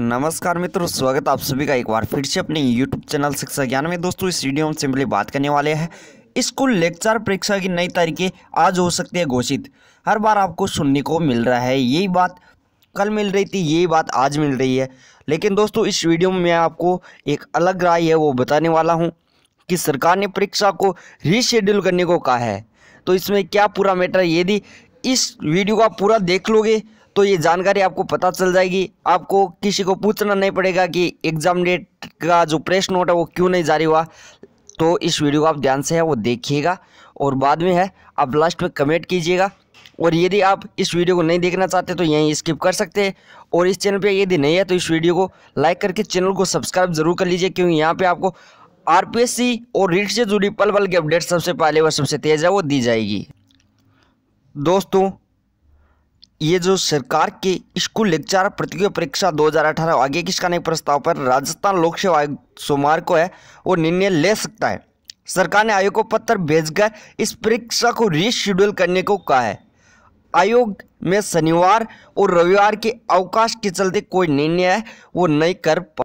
नमस्कार मित्रों स्वागत आप सभी का एक बार फिर से अपने YouTube चैनल शिक्षा ज्ञान में दोस्तों इस वीडियो में सिंपली बात करने वाले हैं स्कूल लेक्चर परीक्षा की नई तारीखें आज हो सकती है घोषित हर बार आपको सुनने को मिल रहा है यही बात कल मिल रही थी यही बात आज मिल रही है लेकिन दोस्तों इस वीडियो में मैं आपको एक अलग राय है वो बताने वाला हूँ कि सरकार ने परीक्षा को रीशेड्यूल करने को कहा है तो इसमें क्या पूरा मैटर यदि इस वीडियो का पूरा देख लोगे तो ये जानकारी आपको पता चल जाएगी आपको किसी को पूछना नहीं पड़ेगा कि एग्ज़ाम डेट का जो प्रेस नोट है वो क्यों नहीं जारी हुआ तो इस वीडियो को आप ध्यान से है वो देखिएगा और बाद में है आप लास्ट में कमेंट कीजिएगा और यदि आप इस वीडियो को नहीं देखना चाहते तो यहीं स्किप कर सकते हैं और इस चैनल पे यदि नहीं है तो इस वीडियो को लाइक करके चैनल को सब्सक्राइब जरूर कर लीजिए क्योंकि यहाँ पे आपको आरपीएससी और रीट से जुड़ी पल पल की अपडेट सबसे पहले व सबसे तेज़ है वो दी जाएगी दोस्तों ये जो सरकार के स्कूल लेक्चर प्रतियोगी परीक्षा 2018 आगे किसका प्रस्ताव पर राजस्थान लोक सेवा आयोग सोमवार को है वो निर्णय ले सकता है सरकार ने आयोग को पत्र भेजकर इस परीक्षा को रीशेड्यूल करने को कहा है आयोग में शनिवार और रविवार के अवकाश के चलते कोई निर्णय वो नहीं कर पा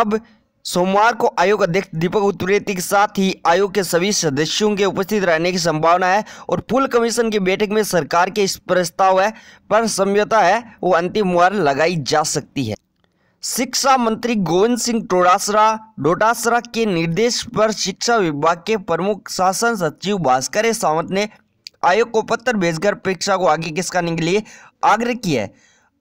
अब सोमवार को आयोग अध्यक्ष दीपक उत्प्रेती के साथ ही आयोग के सभी सदस्यों के उपस्थित रहने की संभावना है और पुल कमीशन की बैठक में सरकार के इस प्रस्ताव है पर समझौता है वो अंतिम मुहर लगाई जा सकती है शिक्षा मंत्री गोविंद सिंह टोडासरा डोडासरा के निर्देश पर शिक्षा विभाग के प्रमुख शासन सचिव भास्कर सावंत ने आयोग को पत्र भेजकर परीक्षा को आगे किसकाने के लिए आग्रह किया है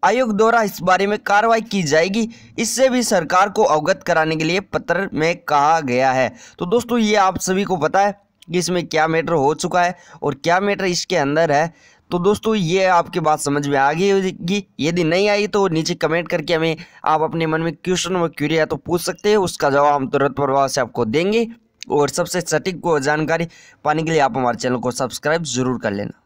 आयोग द्वारा इस बारे में कार्रवाई की जाएगी इससे भी सरकार को अवगत कराने के लिए पत्र में कहा गया है तो दोस्तों ये आप सभी को पता है कि इसमें क्या मैटर हो चुका है और क्या मैटर इसके अंदर है तो दोस्तों ये आपकी बात समझ में आ गई होगी यदि नहीं आई तो नीचे कमेंट करके हमें आप अपने मन में क्वेश्चन व क्यूरिया तो पूछ सकते हैं उसका जवाब हम तुरंत प्रभाव से आपको देंगे और सबसे सटीक जानकारी पाने के लिए आप हमारे चैनल को सब्सक्राइब जरूर कर लेना